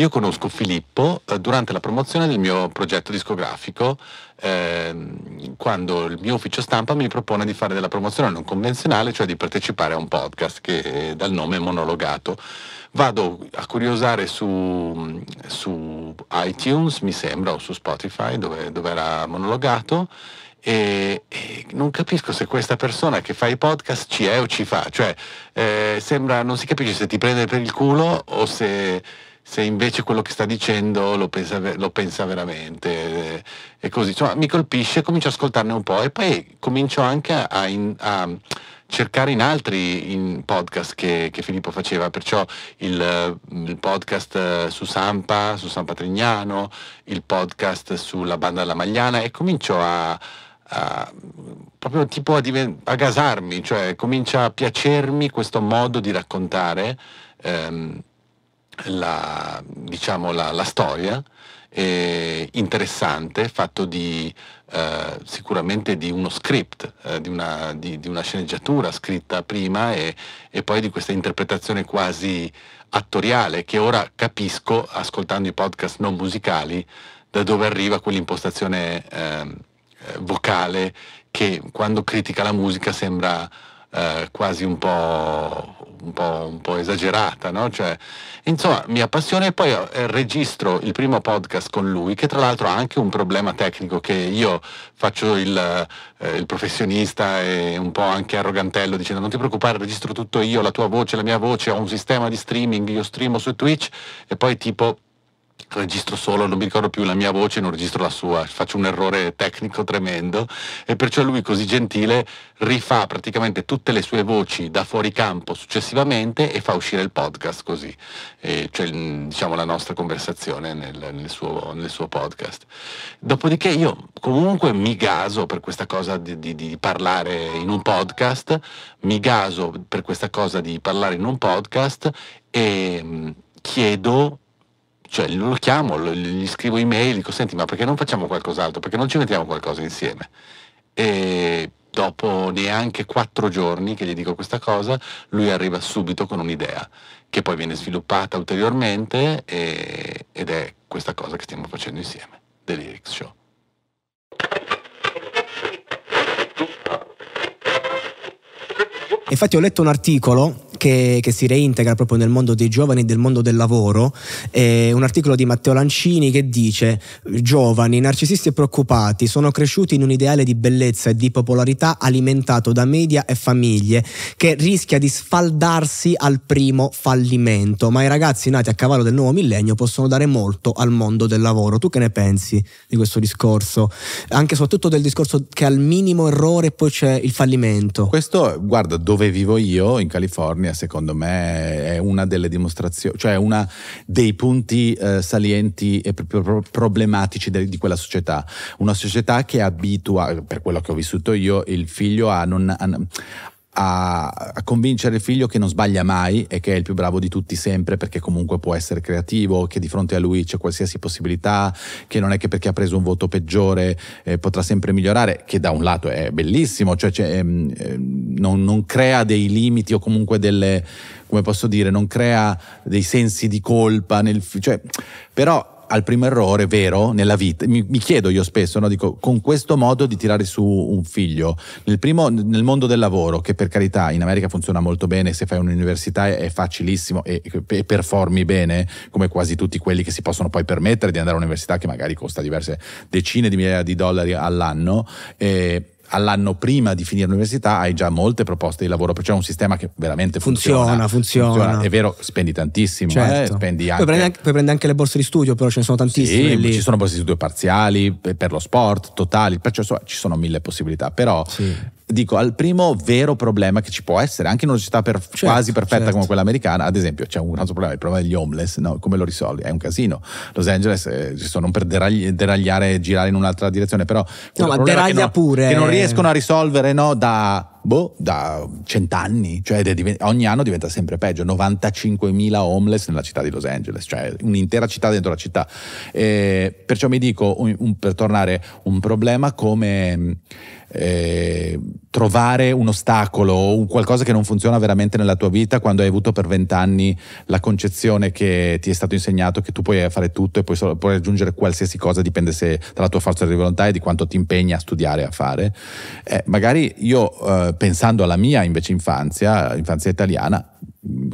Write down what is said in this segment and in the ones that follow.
Io conosco Filippo eh, durante la promozione del mio progetto discografico, eh, quando il mio ufficio stampa mi propone di fare della promozione non convenzionale, cioè di partecipare a un podcast che eh, dal nome è monologato. Vado a curiosare su, su iTunes, mi sembra, o su Spotify, dove, dove era monologato, e, e, non capisco se questa persona che fa i podcast ci è o ci fa, cioè eh, sembra, non si capisce se ti prende per il culo o se se invece quello che sta dicendo lo pensa, lo pensa veramente. Eh, e così, cioè, mi colpisce, comincio ad ascoltarne un po' e poi comincio anche a, in, a cercare in altri in podcast che, che, Filippo faceva, perciò il, il, podcast eh, su Sampa, su San Patrignano, il podcast sulla banda della Magliana e comincio a, a proprio tipo a, divent- a gasarmi, cioè comincia a piacermi questo modo di raccontare. Ehm, la, diciamo, la, la storia interessante, fatto di, eh, sicuramente di uno script, eh, di, una, di, di, una, sceneggiatura scritta prima e, e, poi di questa interpretazione quasi attoriale che ora capisco ascoltando i podcast non musicali da dove arriva quell'impostazione ehm, eh, vocale che quando critica la musica sembra eh, quasi un po' un po', un po esagerata, no? Cioè, insomma, mi appassiona e poi eh, registro il primo podcast con lui, che tra l'altro ha anche un problema tecnico che io faccio il, eh, il professionista e un po' anche arrogantello dicendo non ti preoccupare, registro tutto io, la tua voce, la mia voce, ho un sistema di streaming, io streamo su Twitch e poi tipo registro solo, non mi ricordo più la mia voce, non registro la sua, faccio un errore tecnico tremendo e perciò lui così gentile rifà praticamente tutte le sue voci da fuori campo successivamente e fa uscire il podcast così, e cioè diciamo la nostra conversazione nel, nel, suo, nel, suo, podcast. Dopodiché io comunque mi gaso per questa cosa di, di, di parlare in un podcast, mi gaso per questa cosa di parlare in un podcast e chiedo cioè lo chiamo, gli scrivo email, dico senti ma perché non facciamo qualcos'altro, perché non ci mettiamo qualcosa insieme. E dopo neanche quattro giorni che gli dico questa cosa, lui arriva subito con un'idea che poi viene sviluppata ulteriormente e, ed è questa cosa che stiamo facendo insieme, The Lyrics Show. Infatti ho letto un articolo che, che, si reintegra proprio nel mondo dei giovani e del mondo del lavoro, eh, un articolo di Matteo Lancini che dice giovani, narcisisti e preoccupati sono cresciuti in un ideale di bellezza e di popolarità alimentato da media e famiglie che rischia di sfaldarsi al primo fallimento, ma i ragazzi nati a cavallo del nuovo millennio possono dare molto al mondo del lavoro. Tu che ne pensi di questo discorso? Anche soprattutto del discorso che al minimo errore poi c'è il fallimento. Questo, guarda, dove vivo io in California, California, secondo me, è una delle dimostrazioni, cioè uno dei punti eh, salienti e problematici de- di quella società. Una società che abitua, per quello che ho vissuto io, il figlio a non, a, a, convincere il figlio che non sbaglia mai e che è il più bravo di tutti sempre perché comunque può essere creativo, che di fronte a lui c'è qualsiasi possibilità, che non è che perché ha preso un voto peggiore eh, potrà sempre migliorare, che da un lato è bellissimo, cioè ehm, ehm, non, non crea dei limiti o comunque delle, come posso dire, non crea dei sensi di colpa, nel, cioè, però al primo errore vero nella vita. Mi, mi chiedo io spesso, no? Dico, con questo modo di tirare su un figlio, nel, primo, nel mondo del lavoro, che per carità in America funziona molto bene, se fai un'università è facilissimo e, e performi bene, come quasi tutti quelli che si possono poi permettere di andare a un'università che magari costa diverse decine di migliaia di dollari all'anno. Eh, all'anno prima di finire l'università hai già molte proposte di lavoro, perciò è un sistema che veramente funziona. Funziona, funziona. funziona. È vero, spendi tantissimo, eh, certo. eh, spendi anche... Poi prendi, anche, poi prendi anche le borse di studio, però ce ne sono tantissime. Sì, lì. ci sono borse di studio parziali, per, per lo sport, totali, perciò so, ci sono mille possibilità, però sì dico, al primo vero problema che ci può essere, anche in una città per, certo, quasi perfetta certo. come quella americana, ad esempio c'è un altro problema, il problema degli homeless, no? come lo risolvi? È un casino. Los Angeles, eh, non per deragli, deragliare e girare in un'altra direzione, però... No, ma deraglia non, pure. Che non riescono a risolvere no, da boh, da cent'anni, cioè ogni anno diventa sempre peggio, 95.000 homeless nella città di Los Angeles, cioè un'intera città dentro la città. E eh, perciò mi dico, un, un, per tornare, un problema come eh, trovare un ostacolo o un qualcosa che non funziona veramente nella tua vita quando hai avuto per vent'anni la concezione che ti è stato insegnato che tu puoi fare tutto e puoi, solo, puoi raggiungere qualsiasi cosa, dipende se dalla tua forza di volontà e di quanto ti impegni a studiare e a fare. Eh, magari io eh, pensando alla mia invece infanzia, infanzia italiana,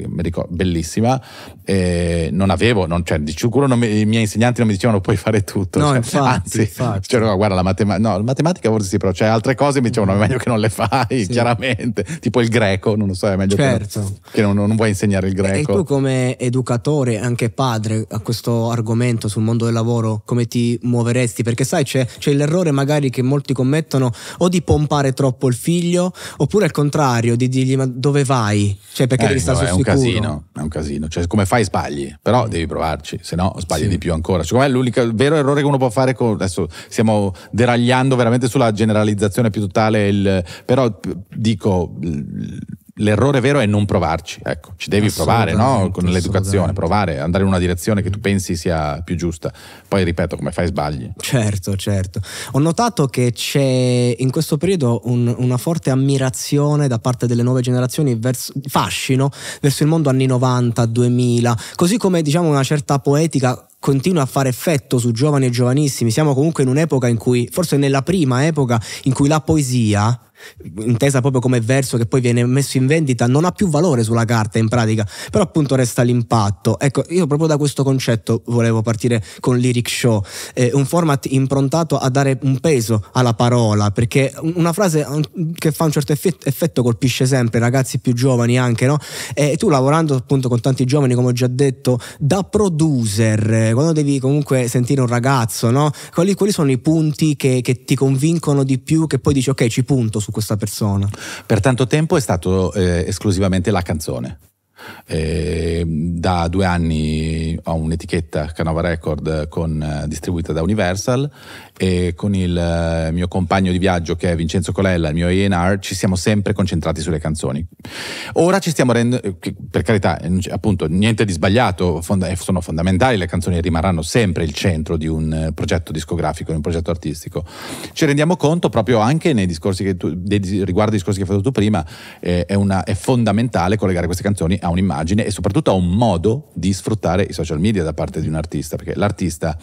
mi ricordo, bellissima, eh, non avevo, non, cioè, di sicuro mi, i miei insegnanti non mi dicevano puoi fare tutto. No, cioè, infatti, anzi, infatti. Cioè, no, guarda, la, matema- no, la matematica forse sì, però cioè, altre cose mi dicevano è meglio che non le fai, sì. chiaramente, tipo il greco, non lo so, è meglio certo. che, non, certo. che non, non, vuoi insegnare il greco. E tu come educatore, anche padre, a questo argomento sul mondo del lavoro, come ti muoveresti? Perché sai, c'è, c'è l'errore magari che molti commettono o di pompare troppo il figlio, oppure al contrario, di dirgli ma dove vai? Cioè perché eh, devi stare no, sul casino, è un casino. Cioè, come fai sbagli, però mm. devi provarci, se no sbagli sì. di più ancora. Secondo cioè, me l'unico il vero errore che uno può fare, con, adesso stiamo deragliando veramente sulla generalizzazione più totale, il, però dico l'errore vero è non provarci, ecco, ci devi provare, no? Con l'educazione, provare, andare in una direzione che tu pensi sia più giusta. Poi ripeto, come fai sbagli. Certo, certo. Ho notato che c'è in questo periodo un, una forte ammirazione da parte delle nuove generazioni, verso, fascino, verso il mondo anni 90, 2000, così come diciamo una certa poetica continua a fare effetto su giovani e giovanissimi. Siamo comunque in un'epoca in cui, forse nella prima epoca, in cui la poesia intesa proprio come verso che poi viene messo in vendita, non ha più valore sulla carta in pratica, però appunto resta l'impatto. Ecco, io proprio da questo concetto volevo partire con Lyric Show, eh, un format improntato a dare un peso alla parola, perché una frase che fa un certo effetto colpisce sempre ragazzi più giovani anche, no? E tu lavorando appunto con tanti giovani, come ho già detto, da producer, eh, quando devi comunque sentire un ragazzo, no? Quali, quali sono i punti che, che ti convincono di più, che poi dici ok ci punto su questo? questa persona. Per tanto tempo è stato eh, esclusivamente la canzone. Eh, da due anni ho un'etichetta Canova Record con, eh, distribuita da Universal e con il eh, mio compagno di viaggio che è Vincenzo Colella, il mio A&R, ci siamo sempre concentrati sulle canzoni. Ora ci stiamo rendendo, eh, per carità, appunto, niente di sbagliato, fonda- sono fondamentali, le canzoni rimarranno sempre il centro di un progetto discografico, di un progetto artistico. Ci rendiamo conto proprio anche nei discorsi che tu, dei, riguardo ai discorsi che hai fatto tu prima, eh, è, una, è fondamentale collegare queste canzoni a un un'immagine e soprattutto a un modo di sfruttare i social media da parte di un artista, perché l'artista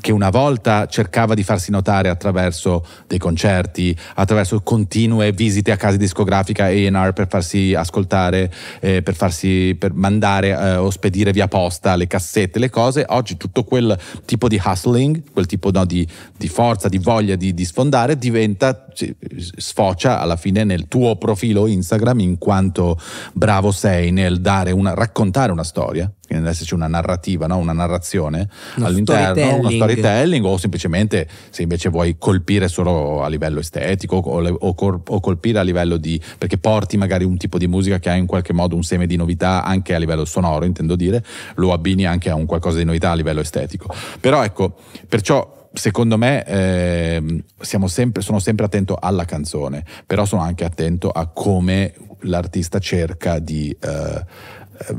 che una volta cercava di farsi notare attraverso dei concerti, attraverso continue visite a case discografiche, A&R per farsi ascoltare, eh, per farsi per mandare eh, o spedire via posta le cassette, le cose, oggi tutto quel tipo di hustling, quel tipo no, di, di, forza, di voglia di, di sfondare diventa, sfocia alla fine nel tuo profilo Instagram in quanto bravo sei nel dare una, raccontare una storia, quindi deve esserci una narrativa, no? una narrazione uno all'interno, storytelling. uno storytelling o semplicemente se invece vuoi colpire solo a livello estetico o, o, o, colpire a livello di... perché porti magari un tipo di musica che ha in qualche modo un seme di novità anche a livello sonoro, intendo dire, lo abbini anche a un qualcosa di novità a livello estetico. Però ecco, perciò secondo me eh, sempre, sono sempre attento alla canzone, però sono anche attento a come l'artista cerca di eh,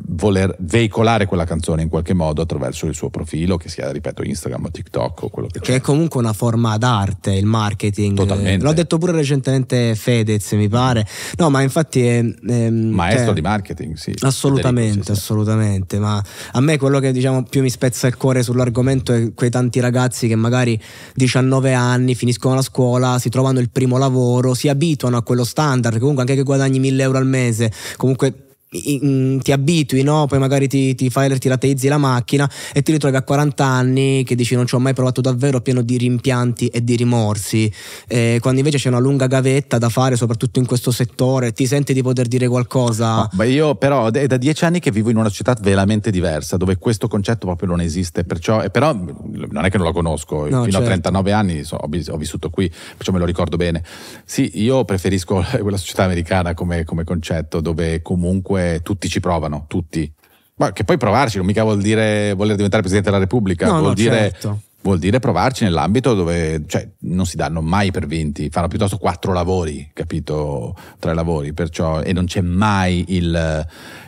voler veicolare quella canzone in qualche modo attraverso il suo profilo, che sia, ripeto, Instagram o TikTok o quello che Che è comunque una forma d'arte, il marketing. Totalmente. L'ho detto pure recentemente Fedez, mi pare. No, ma infatti è... è ehm, Maestro cioè, di marketing, sì. Assolutamente, Federico, sì, assolutamente. Sì. Ma a me quello che diciamo più mi spezza il cuore sull'argomento è quei tanti ragazzi che magari 19 anni finiscono la scuola, si trovano il primo lavoro, si abituano a quello standard, comunque anche che guadagni 1000 euro al mese, comunque Mm, ti abitui, no? poi magari ti, ti fai, ti rateizzi la macchina e ti ritrovi a 40 anni che dici non ci ho mai provato davvero, pieno di rimpianti e di rimorsi, eh, quando invece c'è una lunga gavetta da fare, soprattutto in questo settore, ti senti di poter dire qualcosa? Ma io però è da dieci anni che vivo in una città veramente diversa, dove questo concetto proprio non esiste, perciò, però non è che non lo conosco, eh, no, fino certo. a 39 anni so, ho, ho, vissuto qui, perciò me lo ricordo bene. Sì, io preferisco quella società americana come, come concetto, dove comunque comunque tutti ci provano, tutti. Ma che poi provarci non mica vuol dire voler diventare Presidente della Repubblica, no, vuol, no, dire, certo. vuol dire provarci nell'ambito dove cioè, non si danno mai per vinti, fanno piuttosto quattro lavori, capito? Tre lavori, perciò, e non c'è mai il...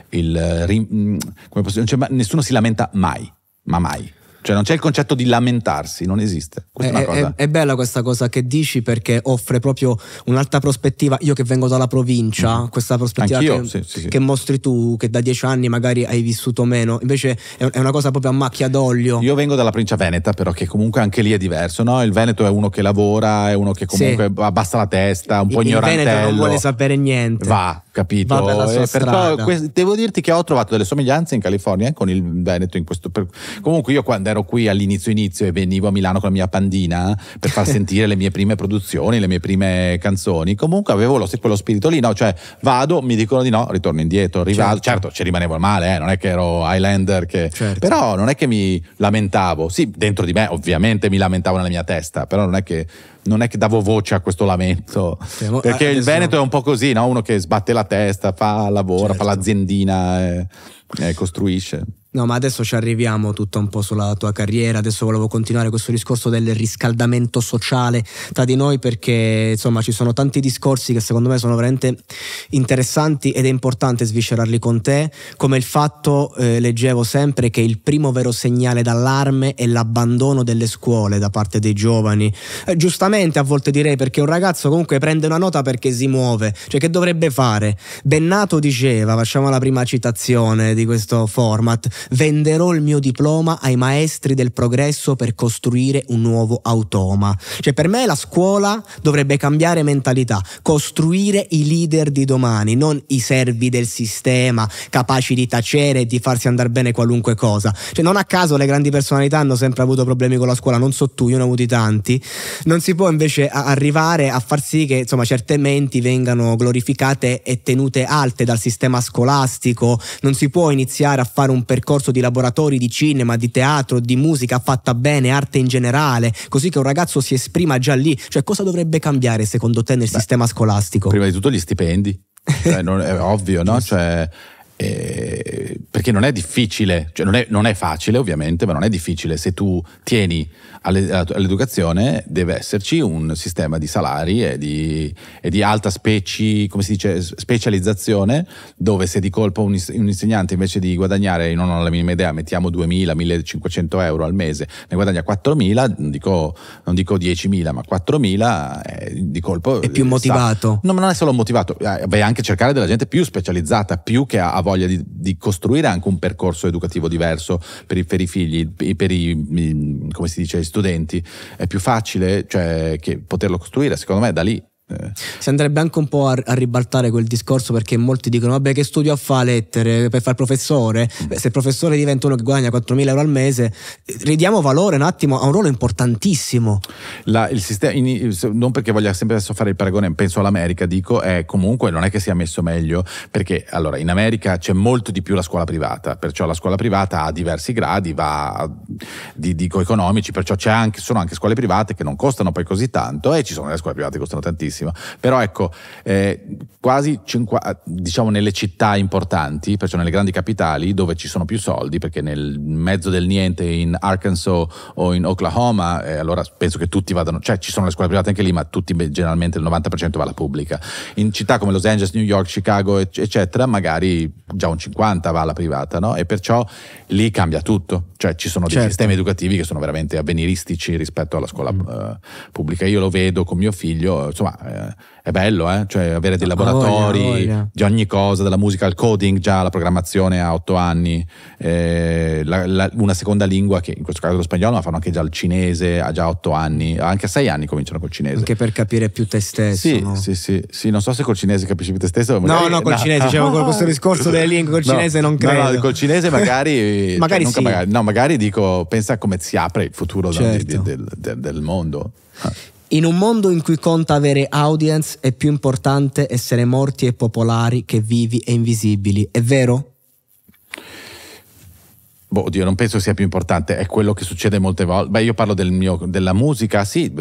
il posso, c'è, nessuno si lamenta mai, ma mai. Cioè non c'è il concetto di lamentarsi, non esiste. È, è, eh, eh, è, bella questa cosa che dici perché offre proprio un'altra prospettiva. Io che vengo dalla provincia, mm. questa prospettiva che, sì, sì, sì. che, mostri tu, che da dieci anni magari hai vissuto meno, invece è, una cosa proprio a macchia d'olio. Io vengo dalla provincia veneta però che comunque anche lì è diverso, no? Il Veneto è uno che lavora, è uno che comunque abbassa la testa, un po' ignorante. Il Veneto non vuole sapere niente. Va, capito? Va per la sua eh, strada. Perciò, devo dirti che ho trovato delle somiglianze in California con il Veneto in questo... Per... Comunque io quando ero ero qui all'inizio inizio e venivo a Milano con la mia pandina per far sentire le mie prime produzioni, le mie prime canzoni, comunque avevo lo, quello spirito lì, no? Cioè vado, mi dicono di no, ritorno indietro, rivado. Certo, certo ci rimanevo male, eh? non è che ero Highlander, che... Certo. però non è che mi lamentavo, sì, dentro di me ovviamente mi lamentavo nella mia testa, però non è che non è che davo voce a questo lamento. Siamo, perché il Veneto è un po' così, no? uno che sbatte la testa, fa lavoro, certo. fa l'aziendina e, e costruisce. No, ma adesso ci arriviamo tutto un po' sulla tua carriera. Adesso volevo continuare questo discorso del riscaldamento sociale tra di noi perché insomma ci sono tanti discorsi che secondo me sono veramente interessanti ed è importante sviscerarli con te, come il fatto, eh, leggevo sempre, che il primo vero segnale d'allarme è l'abbandono delle scuole da parte dei giovani. Eh, giustamente a volte direi perché un ragazzo comunque prende una nota perché si muove, cioè che dovrebbe fare? Bennato diceva, facciamo la prima citazione di questo format, venderò il mio diploma ai maestri del progresso per costruire un nuovo automa. Cioè per me la scuola dovrebbe cambiare mentalità, costruire i leader di domani, non i servi del sistema capaci di tacere e di farsi andare bene qualunque cosa. Cioè non a caso le grandi personalità hanno sempre avuto problemi con la scuola, non so tu, io ne ho avuti tanti. Non si può invece arrivare a far sì che insomma certe menti vengano glorificate e tenute alte dal sistema scolastico, non si può iniziare a fare un percorso percorso di laboratori di cinema, di teatro, di musica fatta bene, arte in generale, così che un ragazzo si esprima già lì? Cioè cosa dovrebbe cambiare secondo te nel Beh, sistema scolastico? Prima di tutto gli stipendi, cioè, non, è ovvio, no? Cioè, eh, perché non è difficile, cioè non, è, non, è, facile ovviamente, ma non è difficile. Se tu tieni all'educazione deve esserci un sistema di salari e di, e di alta speci, dice, specializzazione, dove se di colpo un, insegnante invece di guadagnare, non ho la minima idea, mettiamo 2.000-1.500 euro al mese, ne guadagna 4.000, non dico, non dico 10.000, ma 4.000 eh, di colpo... È più motivato. Sa, no, ma non è solo motivato, eh, vai anche a cercare della gente più specializzata, più che ha voglia voglia di, di, costruire anche un percorso educativo diverso per i, per i figli, per i, come si dice, studenti, è più facile cioè, poterlo costruire, secondo me, da lì. Si andrebbe anche un po' a, a, ribaltare quel discorso perché molti dicono vabbè che studio a fare lettere per fare professore, Beh, se il professore diventa uno che guadagna 4.000 euro al mese, ridiamo valore un attimo a un ruolo importantissimo. La, il sistema, in, non perché voglia sempre adesso fare il paragone, penso all'America, dico, è comunque non è che sia messo meglio perché allora in America c'è molto di più la scuola privata, perciò la scuola privata ha diversi gradi, va di, dico economici, perciò anche, sono anche scuole private che non costano poi così tanto e ci sono le scuole private che costano tantissimo pessima. Però ecco, eh, quasi cinqu- diciamo nelle città importanti, perciò nelle grandi capitali, dove ci sono più soldi, perché nel mezzo del niente in Arkansas o in Oklahoma, eh, allora penso che tutti vadano, cioè ci sono le scuole private anche lì, ma tutti generalmente il 90% va alla pubblica. In città come Los Angeles, New York, Chicago, eccetera, magari già un 50 va alla privata, no? E perciò lì cambia tutto, cioè ci sono dei certo. sistemi educativi che sono veramente avveniristici rispetto alla scuola mm. eh, pubblica. Io lo vedo con mio figlio, insomma, eh, è bello, eh? cioè avere dei laboratori oh, yeah, oh, yeah. di ogni cosa, dalla musica al coding, già la programmazione a otto anni, eh, la, la, una seconda lingua che in questo caso è lo spagnolo, ma fanno anche già il cinese a già otto anni, anche a sei anni cominciano col cinese. Anche per capire più te stesso. Sì, no? sì, sì, sì, non so se col cinese capisci più te stesso. Magari, no, no, col no. cinese, diciamo con questo discorso delle lingue, col no, cinese non credo. No, no, col cinese magari... Cioè, magari, cioè, sì. magari, no, magari dico, pensa come si apre il futuro certo. di, di, certo. del, del, del mondo. Ah. In un mondo in cui conta avere audience è più importante essere morti e popolari che vivi e invisibili, è vero? Boh, oddio, non penso sia più importante, è quello che succede molte volte. Beh, io parlo del mio, della musica, sì,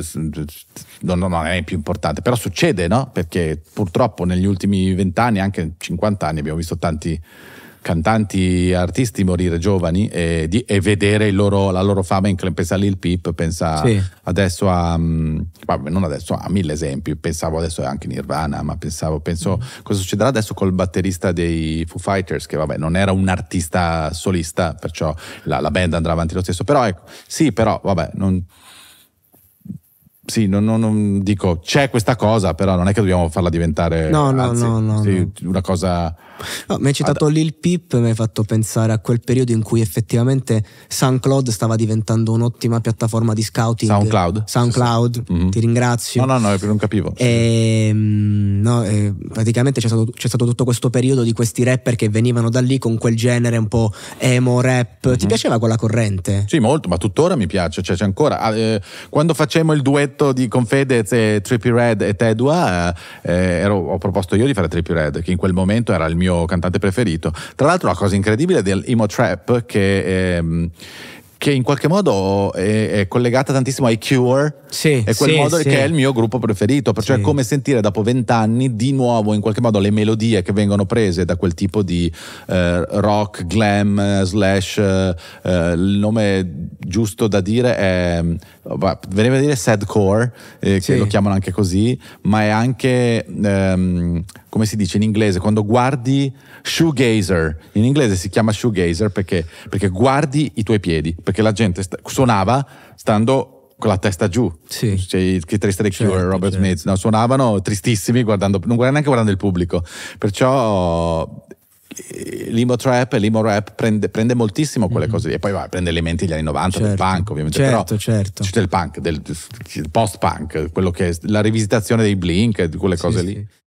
non, non, è più importante, però succede, no? Perché purtroppo negli ultimi vent'anni, anche 50 anni, abbiamo visto tanti cantanti artisti morire giovani e, di, e vedere loro, la loro fama in pensa a Lil Peep pensa sì. adesso a mm, vabbè, non adesso a mille esempi pensavo adesso anche Nirvana ma pensavo penso mm. cosa succederà adesso col batterista dei Foo Fighters che vabbè non era un artista solista perciò la, la band andrà avanti lo stesso però ecco sì però vabbè non sì, non, non, non, dico c'è questa cosa, però non è che dobbiamo farla diventare no, no, anzi, no, no, sì, no, una cosa. No, mi hai citato ad... Lil Pip, mi hai fatto pensare a quel periodo in cui effettivamente SoundCloud stava diventando un'ottima piattaforma di scouting. SoundCloud. SoundCloud, sì, sì. Mm-hmm. ti ringrazio. No, no, no, non capivo. E, ehm, no, e eh, praticamente c'è stato, c'è stato, tutto questo periodo di questi rapper che venivano da lì con quel genere un po' emo rap. Mm-hmm. Ti mhm. piaceva quella corrente? Sì, molto, ma tuttora mi piace, cioè c'è ancora. Ah, eh, quando facciamo il duetto duetto di Confedez e Trippy Red e Tedua eh, eh, ero, ho proposto io di fare Trippy Red che in quel momento era il mio cantante preferito tra l'altro la cosa incredibile dell'Imo Trap che ehm, che in qualche modo è, è, collegata tantissimo ai Cure, sì, è quel sì, modo sì. che è il mio gruppo preferito, perciò sì. è come sentire dopo vent'anni di nuovo in qualche modo le melodie che vengono prese da quel tipo di eh, rock, glam, slash, eh, eh il nome giusto da dire è, veniva a dire sadcore, eh, che lo chiamano anche così, ma è anche... Ehm, come si dice in inglese, quando guardi shoegazer, in inglese si chiama shoegazer perché, perché guardi i tuoi piedi, perché la gente sta, suonava stando con la testa giù, sì. cioè, i chitarristi dei certo, Robert certo. Smith, no? suonavano tristissimi guardando, non guardando neanche guardando il pubblico, perciò eh, Limo Trap e Limo Rap prende, prende moltissimo quelle mm-hmm. cose lì. e poi va, prende elementi degli anni 90 certo, del punk ovviamente certo, però certo. certo. del punk, del, post punk quello che è la rivisitazione dei Blink di quelle sì, cose lì sì.